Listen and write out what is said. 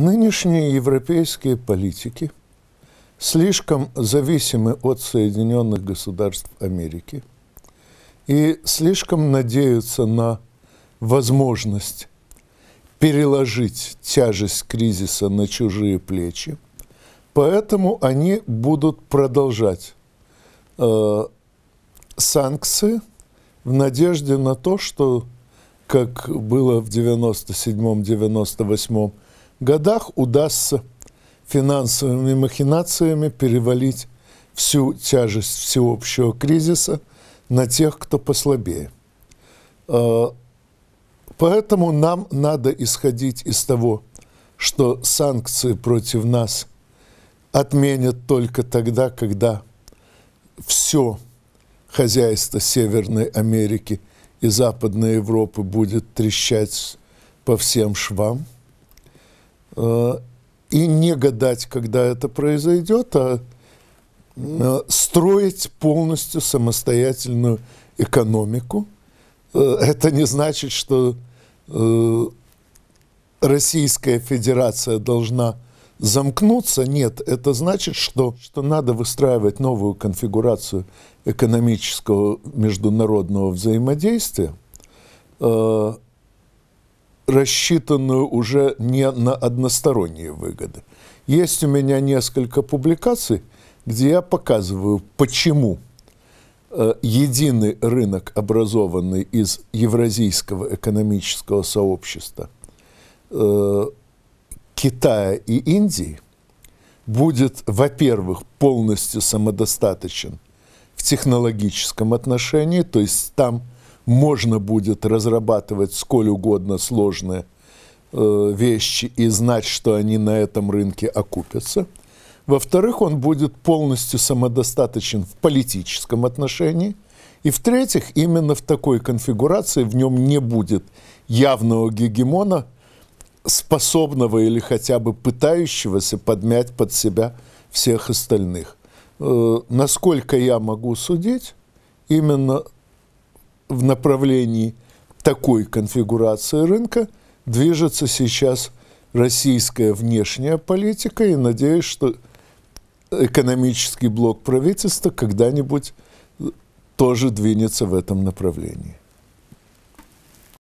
Нынешние европейские политики слишком зависимы от Соединенных Государств Америки и слишком надеются на возможность переложить тяжесть кризиса на чужие плечи. Поэтому они будут продолжать э, санкции в надежде на то, что, как было в 97-98 годах удастся финансовыми махинациями перевалить всю тяжесть всеобщего кризиса на тех, кто послабее. А, поэтому нам надо исходить из того, что санкции против нас отменят только тогда, когда все хозяйство Северной Америки и Западной Европы будет трещать по всем швам – и не гадать, когда это произойдет, а э, строить полностью самостоятельную экономику. Э, это не значит, что э, Российская Федерация должна замкнуться. Нет, это значит, что, что надо выстраивать новую конфигурацию экономического международного взаимодействия рассчитанную уже не на односторонние выгоды. Есть у меня несколько публикаций, где я показываю, почему э, единый рынок, образованный из Евразийского экономического сообщества э, Китая и Индии, будет, во-первых, полностью самодостаточен в технологическом отношении, то есть там – можно будет разрабатывать сколь угодно сложные э, вещи и знать, что они на этом рынке окупятся. Во-вторых, он будет полностью самодостаточен в политическом отношении. И в-третьих, именно в такой конфигурации в нем не будет явного гегемона, способного или хотя бы пытающегося подмять под себя всех остальных. Э, насколько я могу судить, именно в направлении такой конфигурации рынка движется сейчас российская внешняя политика, и надеюсь, что экономический блок правительства когда-нибудь тоже двинется в этом направлении.